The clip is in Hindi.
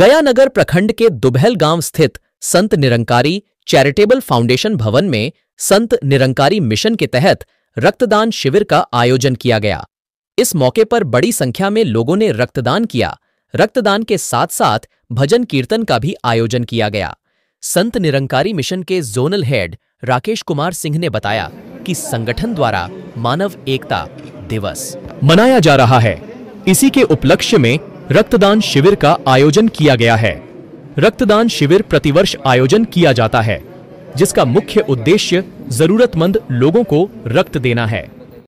गया नगर प्रखंड के दुबहल गांव स्थित संत निरंकारी चैरिटेबल फाउंडेशन भवन में संत निरंकारी मिशन के तहत रक्तदान शिविर का आयोजन किया गया इस मौके पर बड़ी संख्या में लोगों ने रक्तदान किया रक्तदान के साथ साथ भजन कीर्तन का भी आयोजन किया गया संत निरंकारी मिशन के जोनल हेड राकेश कुमार सिंह ने बताया कि संगठन द्वारा मानव एकता दिवस मनाया जा रहा है इसी के उपलक्ष्य में रक्तदान शिविर का आयोजन किया गया है रक्तदान शिविर प्रतिवर्ष आयोजन किया जाता है जिसका मुख्य उद्देश्य जरूरतमंद लोगों को रक्त देना है